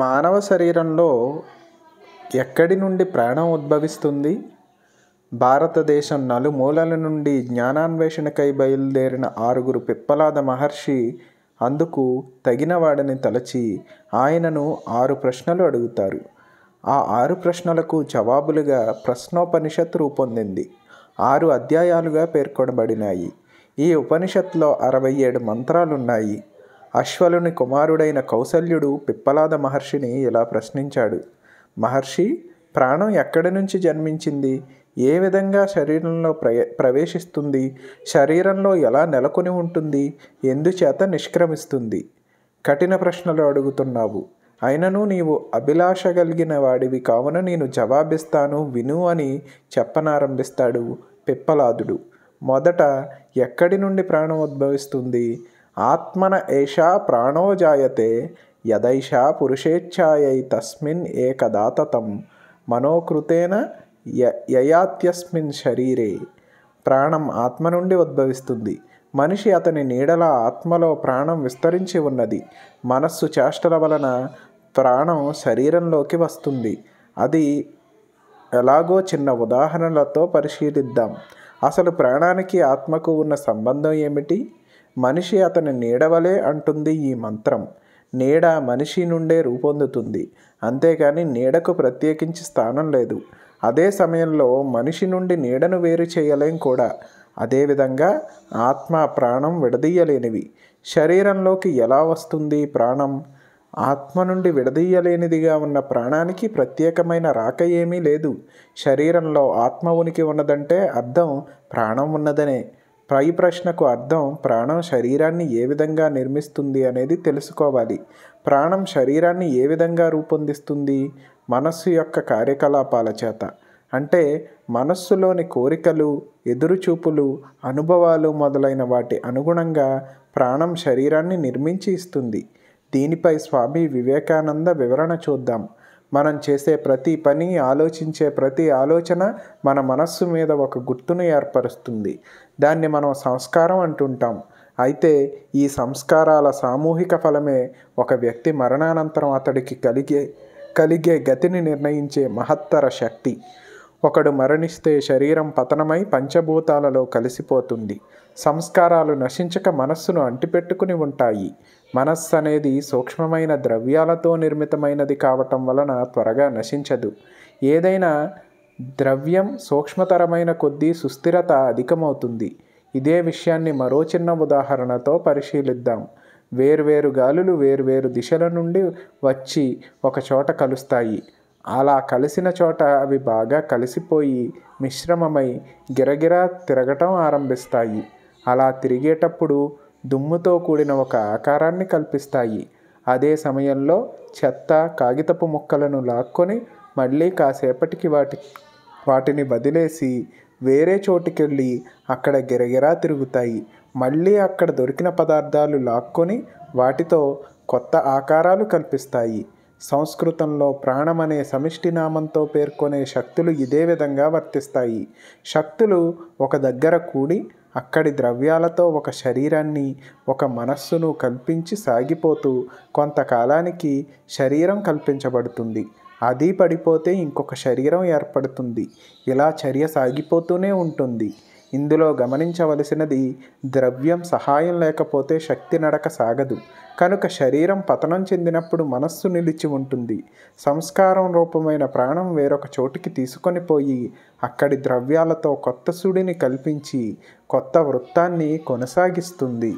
మానవ శరీరంలో ఎక్కడి నుండి ప్రాణం ఉద్భవిస్తుంది భారతదేశం నలుమూలల నుండి జ్ఞానాన్వేషణకై బయలుదేరిన ఆరుగురు పిప్పలాద మహర్షి అందుకు తగినవాడని తలచి ఆయనను ఆరు ప్రశ్నలు అడుగుతారు ఆ ఆరు ప్రశ్నలకు జవాబులుగా ప్రశ్నోపనిషత్ రూపొందింది ఆరు అధ్యాయాలుగా పేర్కొనబడినాయి ఈ ఉపనిషత్తులో అరవై ఏడు మంత్రాలున్నాయి అశ్వలుని కుమారుడైన కౌసల్యుడు పిప్పలాద మహర్షిని ఇలా ప్రశ్నించాడు మహర్షి ప్రాణం ఎక్కడి నుంచి జన్మించింది ఏ విధంగా శరీరంలో ప్రయ ప్రవేశిస్తుంది శరీరంలో ఎలా నెలకొని ఉంటుంది ఎందుచేత నిష్క్రమిస్తుంది కఠిన ప్రశ్నలు అడుగుతున్నావు అయినను నీవు అభిలాష కలిగిన వాడివి కావున నేను జవాబిస్తాను విను అని చెప్పనారంభిస్తాడు పిప్పలాదుడు మొదట ఎక్కడి నుండి ప్రాణం ఉద్భవిస్తుంది ఆత్మన ఏషా ప్రాణో జాయతే యదైషా పురుషేచ్ఛాయై తస్మిన్ ఏకదాతతం మనోకృతేన యయాత్యస్మిన్ శరీరే ప్రాణం ఆత్మ నుండి ఉద్భవిస్తుంది మనిషి అతని నీడల ఆత్మలో ప్రాణం విస్తరించి ఉన్నది మనస్సు చేష్టల వలన ప్రాణం శరీరంలోకి వస్తుంది అది ఎలాగో చిన్న ఉదాహరణలతో పరిశీలిద్దాం అసలు ప్రాణానికి ఆత్మకు ఉన్న సంబంధం ఏమిటి మనిషి అతని నీడవలే అంటుంది ఈ మంత్రం నీడ మనిషి నుండే రూపొందుతుంది అంతేకాని నీడకు ప్రత్యేకించి స్థానం లేదు అదే సమయంలో మనిషి నుండి నీడను వేరు చేయలేం కూడా అదేవిధంగా ఆత్మ ప్రాణం విడదీయలేనివి శరీరంలోకి ఎలా వస్తుంది ప్రాణం ఆత్మ నుండి విడదీయలేనిదిగా ఉన్న ప్రాణానికి ప్రత్యేకమైన రాక ఏమీ లేదు శరీరంలో ఆత్మ ఉనికి ఉన్నదంటే అర్థం ప్రాణం ఉన్నదనే పై ప్రశ్నకు అర్థం ప్రాణం శరీరాన్ని ఏ విధంగా నిర్మిస్తుంది అనేది తెలుసుకోవాలి ప్రాణం శరీరాన్ని ఏ విధంగా రూపొందిస్తుంది మనస్సు యొక్క కార్యకలాపాల చేత అంటే మనస్సులోని కోరికలు ఎదురుచూపులు అనుభవాలు మొదలైన వాటి అనుగుణంగా ప్రాణం శరీరాన్ని నిర్మించి ఇస్తుంది దీనిపై స్వామి వివేకానంద వివరణ చూద్దాం మనం చేసే ప్రతి పని ఆలోచించే ప్రతి ఆలోచన మన మనస్సు మీద ఒక గుర్తును ఏర్పరుస్తుంది దాన్ని మనం సంస్కారం అంటుంటాం అయితే ఈ సంస్కారాల సామూహిక ఫలమే ఒక వ్యక్తి మరణానంతరం అతడికి కలిగే కలిగే గతిని నిర్ణయించే మహత్తర శక్తి ఒకడు మరణిస్తే శరీరం పతనమై పంచభూతాలలో కలిసిపోతుంది సంస్కారాలు నశించక మనస్సును అంటిపెట్టుకుని ఉంటాయి మనస్సు అనేది సూక్ష్మమైన ద్రవ్యాలతో నిర్మితమైనది కావటం వలన త్వరగా నశించదు ఏదైనా ద్రవ్యం సూక్ష్మతరమైన కొద్దీ సుస్థిరత అధికమవుతుంది ఇదే విషయాన్ని మరో చిన్న ఉదాహరణతో పరిశీలిద్దాం వేర్వేరు గాలులు వేర్వేరు దిశల నుండి వచ్చి ఒకచోట కలుస్తాయి అలా కలిసిన చోట అవి బాగా కలిసిపోయి మిశ్రమమై గిరగిరా తిరగటం ఆరంభిస్తాయి అలా తిరిగేటప్పుడు దుమ్ముతో కూడిన ఒక ఆకారాన్ని కల్పిస్తాయి అదే సమయంలో చెత్త కాగితపు ముక్కలను లాక్కొని మళ్ళీ కాసేపటికి వాటి వాటిని వదిలేసి వేరే చోటుకెళ్ళి అక్కడ గిరగిరా తిరుగుతాయి మళ్ళీ అక్కడ దొరికిన పదార్థాలు లాక్కొని వాటితో కొత్త ఆకారాలు కల్పిస్తాయి సంస్కృతంలో ప్రాణమనే సమిష్టి నామంతో పేర్కొనే శక్తులు ఇదే విధంగా వర్తిస్తాయి శక్తులు ఒక దగ్గర కూడి అక్కడి ద్రవ్యాలతో ఒక శరీరాన్ని ఒక మనస్సును కల్పించి సాగిపోతూ కొంతకాలానికి శరీరం కల్పించబడుతుంది అది పడిపోతే ఇంకొక శరీరం ఏర్పడుతుంది ఇలా చర్య సాగిపోతూనే ఉంటుంది ఇందులో గమనించవలసినది ద్రవ్యం సహాయం లేకపోతే శక్తి నడక సాగదు కనుక శరీరం పతనం చెందినప్పుడు మనస్సు నిలిచి ఉంటుంది సంస్కారం రూపమైన ప్రాణం వేరొక చోటికి తీసుకొని పోయి అక్కడి ద్రవ్యాలతో కొత్త సుడిని కల్పించి కొత్త వృత్తాన్ని కొనసాగిస్తుంది